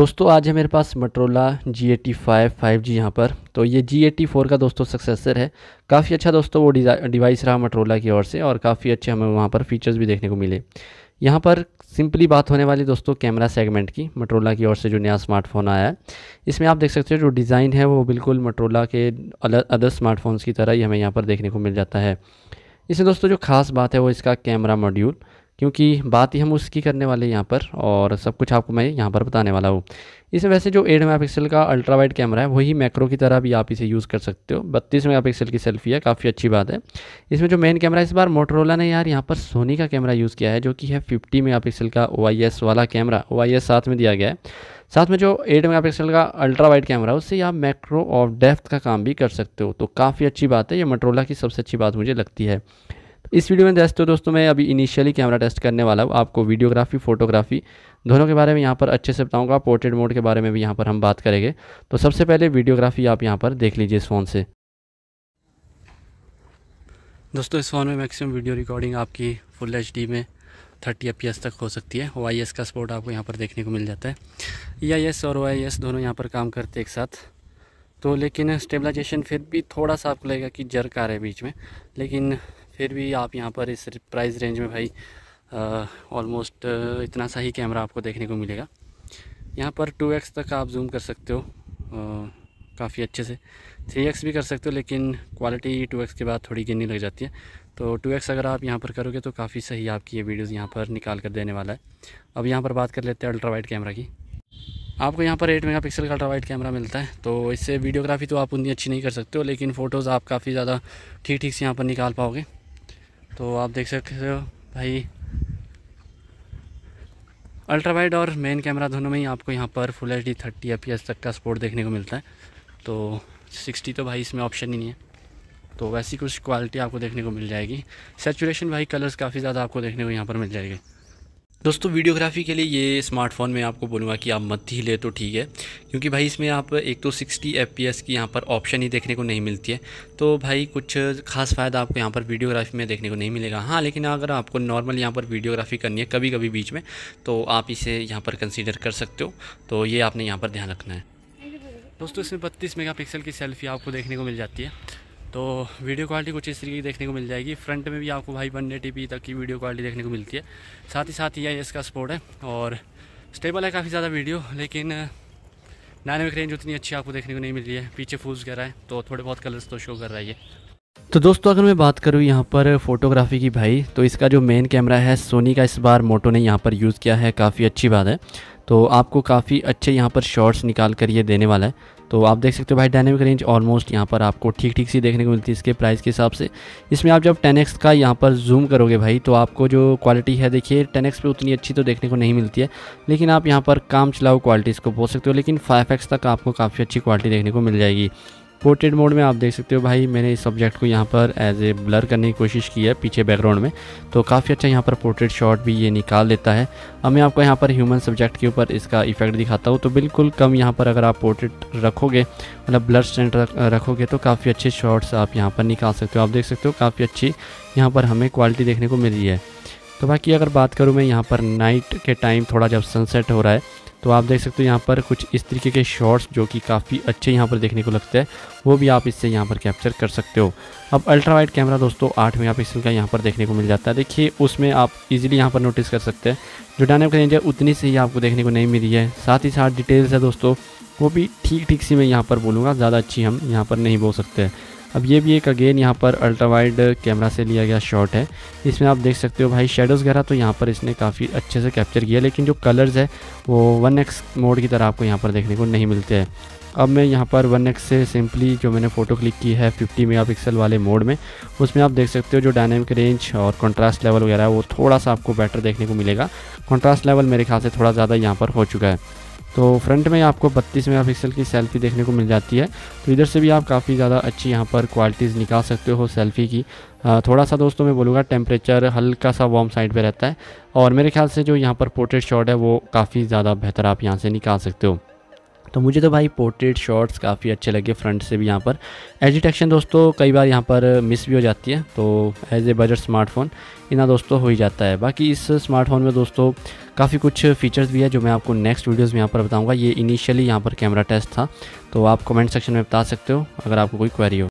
दोस्तों आज है मेरे पास Motorola G eighty five five G यहाँ पर तो ये जी एटी फोर का दोस्तों सक्सेसर है काफ़ी अच्छा दोस्तों वो डिवाइस रहा मटरोला की ओर से और काफ़ी अच्छे हमें वहाँ पर फीचर्स भी देखने को मिले यहाँ पर सिंपली बात होने वाली दोस्तों कैमरा सेगमेंट की मटरोला की ओर से जो नया स्मार्टफ़ोन आया है इसमें आप देख सकते हो जो डिज़ाइन है वो बिल्कुल मटरोला के अदर स्मार्टफोन्स की तरह ही हमें यहाँ पर देखने को मिल जाता है इसमें दोस्तों जो खास बात है वो इसका कैमरा मॉड्यूल क्योंकि बात ही हम उसकी करने वाले हैं यहाँ पर और सब कुछ आपको मैं यहाँ पर बताने वाला हूँ इसमें वैसे जो एट मेगा का अल्ट्रा वाइड कैमरा है वही मैक्रो की तरह भी आप इसे यूज़ कर सकते हो बत्तीस मेगा की सेल्फी है काफ़ी अच्छी बात है इसमें जो मेन कैमरा इस बार मोटरोला ने यार यहाँ पर सोनी का कैमरा यूज़ किया है जो कि है फिफ्टी मेगा का ओ वाला कैमरा ओ साथ में दिया गया है साथ में जो 8 पिक्सल का अल्ट्रा वाइड कैमरा है उससे आप मैक्रो और डेफ्थ का काम भी कर सकते हो तो काफ़ी अच्छी बात है ये मोटरोला की सबसे अच्छी बात मुझे लगती है इस वीडियो में टेस्ट तो दोस्तों मैं अभी इनिशियली कैमरा टेस्ट करने वाला हूँ आपको वीडियोग्राफी फोटोग्राफी दोनों के बारे में यहाँ पर अच्छे से बताऊँगा पोर्ट्रेट मोड के बारे में भी यहाँ पर हम बात करेंगे तो सबसे पहले वीडियोग्राफी आप यहाँ पर देख लीजिए इस फ़ोन से दोस्तों इस फ़ोन में मैक्सिमम वीडियो रिकॉर्डिंग आपकी फुल एच में थर्टी एफ तक हो सकती है ओ का सपोर्ट आपको यहाँ पर देखने को मिल जाता है ई e और ओ दोनों यहाँ पर काम करते हैं एक साथ तो लेकिन स्टेबलाइजेशन फिर भी थोड़ा सा आपको लगेगा कि जर्क आ रहा है बीच में लेकिन फिर भी आप यहाँ पर इस प्राइस रेंज में भाई ऑलमोस्ट इतना सा ही कैमरा आपको देखने को मिलेगा यहाँ पर 2x तक आप जूम कर सकते हो काफ़ी अच्छे से 3x भी कर सकते हो लेकिन क्वालिटी 2x के बाद थोड़ी गिरने लग जाती है तो 2x अगर आप यहाँ पर करोगे तो काफ़ी सही आपकी ये वीडियोज़ यहाँ पर निकाल कर देने वाला है अब यहाँ पर बात कर लेते हैं अल्ट्रा वाइड कैमरा की आपको यहाँ पर 8 मेगापिक्सल का अल्ट्रा वाइड कैमरा मिलता है तो इससे वीडियोग्राफी तो आप उतनी अच्छी नहीं कर सकते हो लेकिन फ़ोटोज़ आप काफ़ी ज़्यादा ठीक ठीक से यहाँ पर निकाल पाओगे तो आप देख सकते हो भाई अल्ट्रा वाइड और मेन कैमरा दोनों में ही आपको यहाँ पर full H D thirty F तक का स्पोर्ट देखने को मिलता है तो सिक्सटी तो भाई इसमें ऑप्शन ही नहीं है तो वैसी कुछ क्वालिटी आपको देखने को मिल जाएगी सेचुरेशन भाई कलर्स काफ़ी ज़्यादा आपको देखने को यहाँ पर मिल जाएगी दोस्तों वीडियोग्राफी के लिए ये स्मार्टफोन में आपको बोलूँगा कि आप मत ही ले तो ठीक है क्योंकि भाई इसमें आप एक तो 60 एफ की यहाँ पर ऑप्शन ही देखने को नहीं मिलती है तो भाई कुछ खास फ़ायदा आपको यहाँ पर वीडियोग्राफी में देखने को नहीं मिलेगा हाँ लेकिन अगर आपको नॉर्मल यहाँ पर वीडियोग्राफी करनी है कभी कभी बीच में तो आप इसे यहाँ पर कंसिडर कर सकते हो तो ये आपने यहाँ पर ध्यान रखना है दोस्तों इसमें बत्तीस मेगा की सेल्फी आपको देखने को मिल जाती है तो वीडियो क्वालिटी कुछ इस तरीके की देखने को मिल जाएगी फ्रंट में भी आपको भाई वन एटी तक की वीडियो क्वालिटी देखने को मिलती है साथ ही साथ ये इसका सपोर्ट है और स्टेबल है काफ़ी ज़्यादा वीडियो लेकिन डायनेमिक रेंज उतनी अच्छी आपको देखने को नहीं मिल रही है पीछे फूल्स कर रहा है तो थोड़े बहुत कलर्स तो शो कर रहा है तो दोस्तों अगर मैं बात करूँ यहाँ पर फोटोग्राफी की भाई तो इसका जो मेन कैमरा है सोनी का इस बार मोटो ने यहाँ पर यूज़ किया है काफ़ी अच्छी बात है तो आपको काफ़ी अच्छे यहाँ पर शॉर्ट्स निकाल कर ये देने वाला है तो आप देख सकते हो भाई डायनेमिक रेंज ऑलमोस्ट यहाँ पर आपको ठीक ठीक सी देखने को मिलती है इसके प्राइस के हिसाब से इसमें आप जब 10x का यहाँ पर जूम करोगे भाई तो आपको जो क्वालिटी है देखिए 10x पे उतनी अच्छी तो देखने को नहीं मिलती है लेकिन आप यहाँ पर काम चलाओ क्वालिटी इसको बोल सकते हो लेकिन एक्स तक आपको काफ़ी अच्छी क्वालिटी देखने को मिल जाएगी पोर्ट्रेट मोड में आप देख सकते हो भाई मैंने इस सब्जेक्ट को यहाँ पर एज ए ब्लर करने की कोशिश की है पीछे बैकग्राउंड में तो काफ़ी अच्छा यहाँ पर पोर्ट्रेट शॉट भी ये निकाल देता है अब मैं आपको यहाँ पर ह्यूमन सब्जेक्ट के ऊपर इसका इफेक्ट दिखाता हूँ तो बिल्कुल कम यहाँ पर अगर आप पोर्ट्रेट रखोगे मतलब ब्लर स्टैंड रखोगे तो काफ़ी अच्छे शॉट्स आप यहाँ पर निकाल सकते हो आप देख सकते हो काफ़ी अच्छी यहाँ पर हमें क्वालिटी देखने को मिली है तो बाकी अगर बात करूँ मैं यहाँ पर नाइट के टाइम थोड़ा जब सनसेट हो रहा है तो आप देख सकते हो यहाँ पर कुछ इस तरीके के शॉट्स जो कि काफ़ी अच्छे यहाँ पर देखने को लगते हैं वो भी आप इससे यहाँ पर कैप्चर कर सकते हो अब अल्ट्रा वाइड कैमरा दोस्तों आठ मेगा पिक्सल का यहाँ पर देखने को मिल जाता है देखिए उसमें आप इजीली यहाँ पर नोटिस कर सकते हैं जो डायनामिक रेंज है उतनी से ही आपको देखने को नहीं मिली है साथ ही साथ डिटेल्स है दोस्तों वो भी ठीक ठीक सी मैं यहाँ पर बोलूँगा ज़्यादा अच्छी हम यहाँ पर नहीं बोल सकते अब ये भी एक अगेन यहाँ पर अल्ट्रा वाइड कैमरा से लिया गया शॉट है इसमें आप देख सकते हो भाई शेडोज़ गहरा तो यहाँ पर इसने काफ़ी अच्छे से कैप्चर किया लेकिन जो कलर्स है वो वन एक्स मोड की तरह आपको यहाँ पर देखने को नहीं मिलते हैं अब मैं यहाँ पर वन एक्स से सिंपली जो मैंने फ़ोटो क्लिक की है 50 मेगापिक्सल वाले मोड में उसमें आप देख सकते हो जो डायनेमिक रेंज और कंट्रास्ट लेवल वगैरह है वो थोड़ा सा आपको बेटर देखने को मिलेगा कंट्रास्ट लेवल मेरे ख्याल से थोड़ा ज़्यादा यहाँ पर हो चुका है तो फ्रंट में आपको बत्तीस मेगापिक्सल की सेल्फ़ी देखने को मिल जाती है तो इधर से भी आप काफ़ी ज़्यादा अच्छी यहाँ पर क्वालिटीज़ निकाल सकते हो सेल्फ़ी की आ, थोड़ा सा दोस्तों मैं बोलूँगा टेम्परेचर हल्का सा वार्म साइड पे रहता है और मेरे ख्याल से जो यहाँ पर पोर्ट्रेट शॉट है वो काफ़ी ज़्यादा बेहतर आप यहाँ से निकाल सकते हो तो मुझे तो भाई पोर्ट्रेट शॉट्स काफ़ी अच्छे लगे फ्रंट से भी यहाँ पर एज डिटेक्शन दोस्तों कई बार यहाँ पर मिस भी हो जाती है तो एज ए बजट स्मार्टफ़ोन इना दोस्तों हो ही जाता है बाकी इस स्मार्टफोन में दोस्तों काफ़ी कुछ फीचर्स भी है जो मैं आपको नेक्स्ट वीडियोज़ में यहाँ पर बताऊँगा ये इनिशियली यहाँ पर कैमरा टेस्ट था तो आप कमेंट सेक्शन में बता सकते हो अगर आपको कोई क्वेरी हो